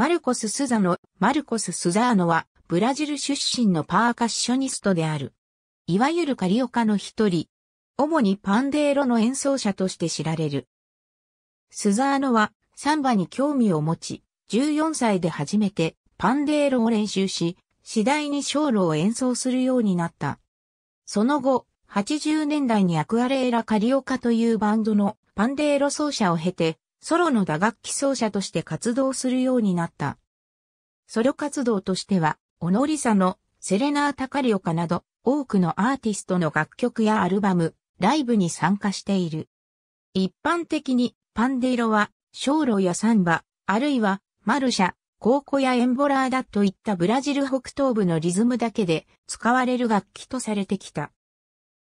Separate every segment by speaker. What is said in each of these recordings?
Speaker 1: マルコス・スザノ、マルコス・スザーノは、ブラジル出身のパーカッショニストである。いわゆるカリオカの一人。主にパンデーロの演奏者として知られる。スザーノは、サンバに興味を持ち、14歳で初めてパンデーロを練習し、次第にーロを演奏するようになった。その後、80年代にアクアレーラ・カリオカというバンドのパンデーロ奏者を経て、ソロの打楽器奏者として活動するようになった。ソロ活動としては、オノリサのセレナータカリオカなど多くのアーティストの楽曲やアルバム、ライブに参加している。一般的にパンデイロは、ショーロやサンバ、あるいはマルシャ、コーコやエンボラーダといったブラジル北東部のリズムだけで使われる楽器とされてきた。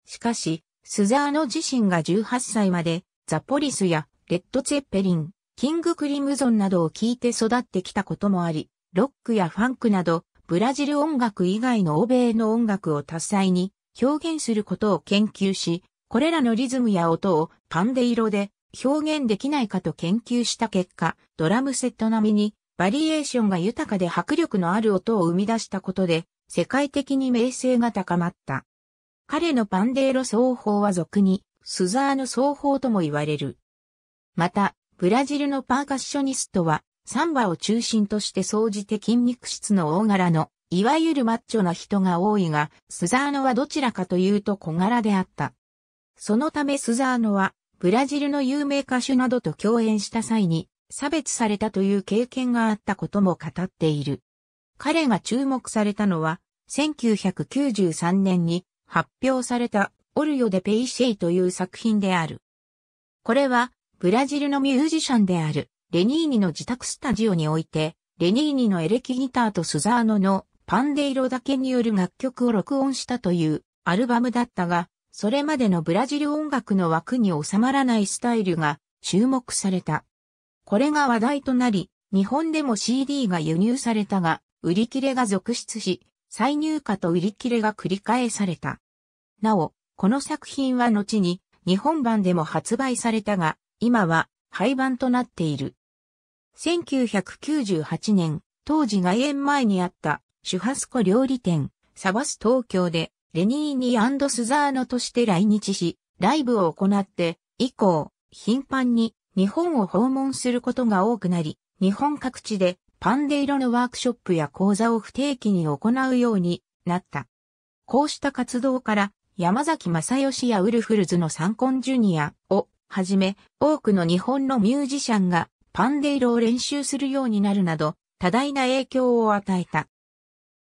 Speaker 1: しかし、スザーノ自身が18歳までザポリスやレッド・ツェッペリン、キング・クリムゾンなどを聴いて育ってきたこともあり、ロックやファンクなど、ブラジル音楽以外の欧米の音楽を多彩に表現することを研究し、これらのリズムや音をパンデイロで表現できないかと研究した結果、ドラムセット並みにバリエーションが豊かで迫力のある音を生み出したことで、世界的に名声が高まった。彼のパンデ色ロ奏法は俗に、スザーヌ奏法とも言われる。また、ブラジルのパーカッショニストは、サンバを中心として総じて筋肉質の大柄の、いわゆるマッチョな人が多いが、スザーノはどちらかというと小柄であった。そのためスザーノは、ブラジルの有名歌手などと共演した際に、差別されたという経験があったことも語っている。彼が注目されたのは、1993年に発表されたオルヨデ・ペイシェイという作品である。これはブラジルのミュージシャンである、レニーニの自宅スタジオにおいて、レニーニのエレキギターとスザーノのパンデイロだけによる楽曲を録音したというアルバムだったが、それまでのブラジル音楽の枠に収まらないスタイルが注目された。これが話題となり、日本でも CD が輸入されたが、売り切れが続出し、再入荷と売り切れが繰り返された。なお、この作品は後に日本版でも発売されたが、今は廃盤となっている。1998年、当時外苑前にあった主ハスコ料理店、サバス東京でレニーニースザーノとして来日し、ライブを行って、以降、頻繁に日本を訪問することが多くなり、日本各地でパンデイロのワークショップや講座を不定期に行うようになった。こうした活動から、山崎正義やウルフルズの三考ジュニアをはじめ、多くの日本のミュージシャンがパンデイロを練習するようになるなど、多大な影響を与えた。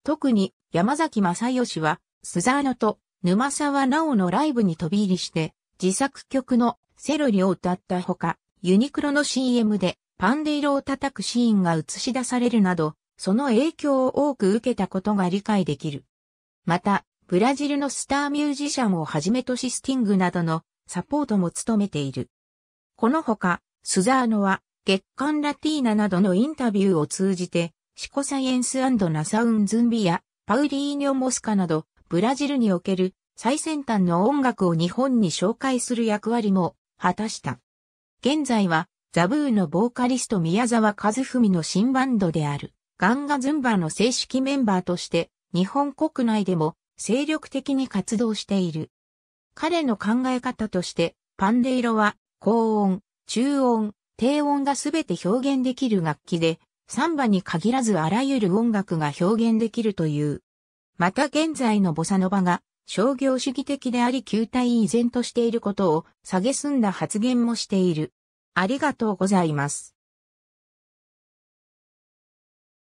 Speaker 1: 特に山崎正義は、スザーノと沼沢直のライブに飛び入りして、自作曲のセロリを歌ったほか、ユニクロの CM でパンデイロを叩くシーンが映し出されるなど、その影響を多く受けたことが理解できる。また、ブラジルのスターミュージシャンをはじめとしスティングなどのサポートも務めている。このほか、スザーノは月刊ラティーナなどのインタビューを通じて、シコサイエンスナサウンズンビやパウリーニョ・モスカなど、ブラジルにおける最先端の音楽を日本に紹介する役割も果たした。現在は、ザブーのボーカリスト宮沢和文の新バンドである、ガンガズンバの正式メンバーとして、日本国内でも精力的に活動している。彼の考え方として、パンデイロは高音、中音、低音がすべて表現できる楽器で、サンバに限らずあらゆる音楽が表現できるという。また現在のボサノバが商業主義的であり球体依然としていることを下げすんだ発言もしている。ありがとうございます。